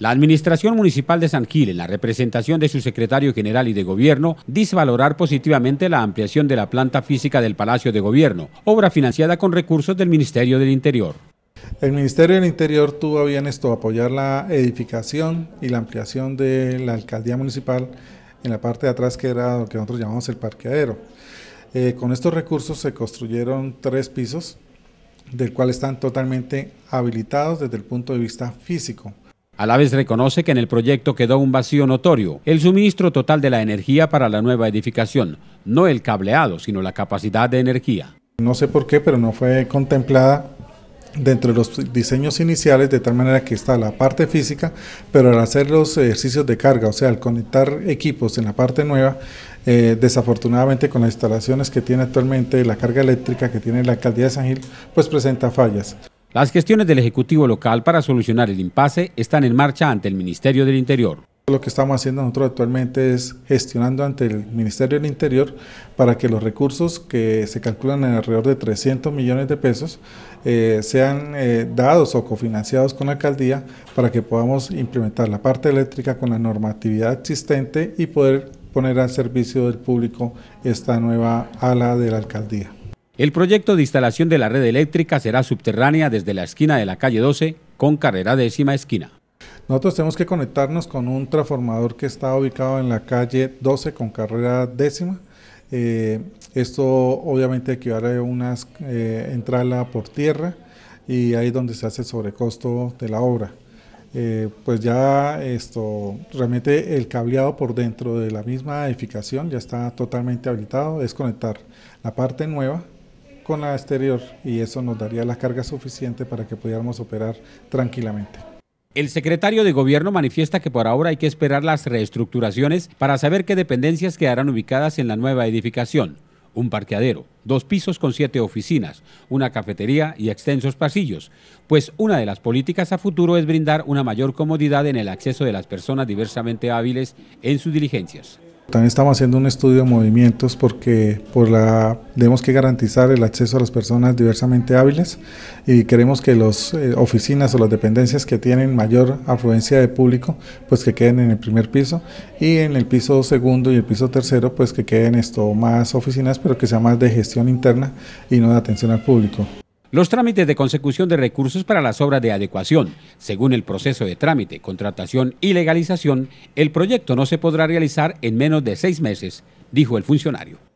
La Administración Municipal de San Gil, en la representación de su secretario general y de gobierno, dice positivamente la ampliación de la planta física del Palacio de Gobierno, obra financiada con recursos del Ministerio del Interior. El Ministerio del Interior tuvo bien esto, apoyar la edificación y la ampliación de la alcaldía municipal en la parte de atrás que era lo que nosotros llamamos el parqueadero. Eh, con estos recursos se construyeron tres pisos, del cual están totalmente habilitados desde el punto de vista físico. A la vez reconoce que en el proyecto quedó un vacío notorio, el suministro total de la energía para la nueva edificación, no el cableado, sino la capacidad de energía. No sé por qué, pero no fue contemplada dentro de los diseños iniciales, de tal manera que está la parte física, pero al hacer los ejercicios de carga, o sea, al conectar equipos en la parte nueva, eh, desafortunadamente con las instalaciones que tiene actualmente la carga eléctrica que tiene la alcaldía de San Gil, pues presenta fallas. Las gestiones del Ejecutivo local para solucionar el impasse están en marcha ante el Ministerio del Interior. Lo que estamos haciendo nosotros actualmente es gestionando ante el Ministerio del Interior para que los recursos que se calculan en alrededor de 300 millones de pesos eh, sean eh, dados o cofinanciados con la alcaldía para que podamos implementar la parte eléctrica con la normatividad existente y poder poner al servicio del público esta nueva ala de la alcaldía. El proyecto de instalación de la red eléctrica será subterránea desde la esquina de la calle 12 con carrera décima esquina. Nosotros tenemos que conectarnos con un transformador que está ubicado en la calle 12 con carrera décima. Eh, esto obviamente equivale a una eh, entrada por tierra y ahí es donde se hace el sobrecosto de la obra. Eh, pues ya esto, realmente el cableado por dentro de la misma edificación ya está totalmente habilitado, es conectar la parte nueva con la exterior y eso nos daría la carga suficiente para que pudiéramos operar tranquilamente. El secretario de Gobierno manifiesta que por ahora hay que esperar las reestructuraciones para saber qué dependencias quedarán ubicadas en la nueva edificación. Un parqueadero, dos pisos con siete oficinas, una cafetería y extensos pasillos, pues una de las políticas a futuro es brindar una mayor comodidad en el acceso de las personas diversamente hábiles en sus diligencias. También estamos haciendo un estudio de movimientos porque por la, tenemos que garantizar el acceso a las personas diversamente hábiles y queremos que las eh, oficinas o las dependencias que tienen mayor afluencia de público, pues que queden en el primer piso y en el piso segundo y el piso tercero, pues que queden esto más oficinas, pero que sea más de gestión interna y no de atención al público los trámites de consecución de recursos para las obras de adecuación. Según el proceso de trámite, contratación y legalización, el proyecto no se podrá realizar en menos de seis meses, dijo el funcionario.